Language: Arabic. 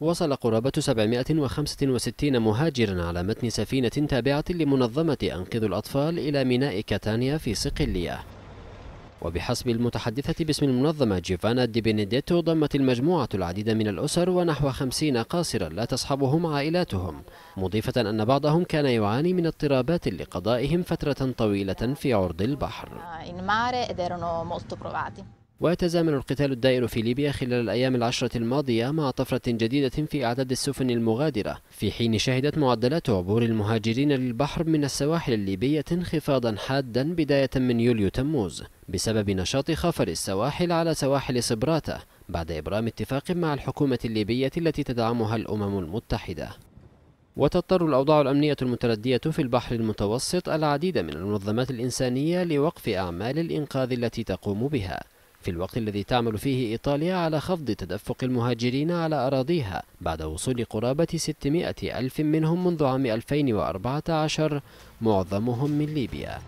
وصل قرابة 765 مهاجرا على متن سفينة تابعة لمنظمة أنقذ الأطفال إلى ميناء كاتانيا في صقلية وبحسب المتحدثة باسم المنظمة جيفانا دي بينيديتو ضمت المجموعة العديد من الأسر ونحو خمسين قاصرا لا تصحبهم عائلاتهم مضيفة أن بعضهم كان يعاني من اضطرابات لقضائهم فترة طويلة في عرض البحر ويتزامن القتال الدائر في ليبيا خلال الأيام العشرة الماضية مع طفرة جديدة في أعداد السفن المغادرة في حين شهدت معدلات عبور المهاجرين للبحر من السواحل الليبية انخفاضا حادا بداية من يوليو تموز بسبب نشاط خفر السواحل على سواحل صبراتة بعد إبرام اتفاق مع الحكومة الليبية التي تدعمها الأمم المتحدة وتضطر الأوضاع الأمنية المتردية في البحر المتوسط العديد من المنظمات الإنسانية لوقف أعمال الإنقاذ التي تقوم بها في الوقت الذي تعمل فيه إيطاليا على خفض تدفق المهاجرين على أراضيها بعد وصول قرابة 600 ألف منهم منذ عام 2014 معظمهم من ليبيا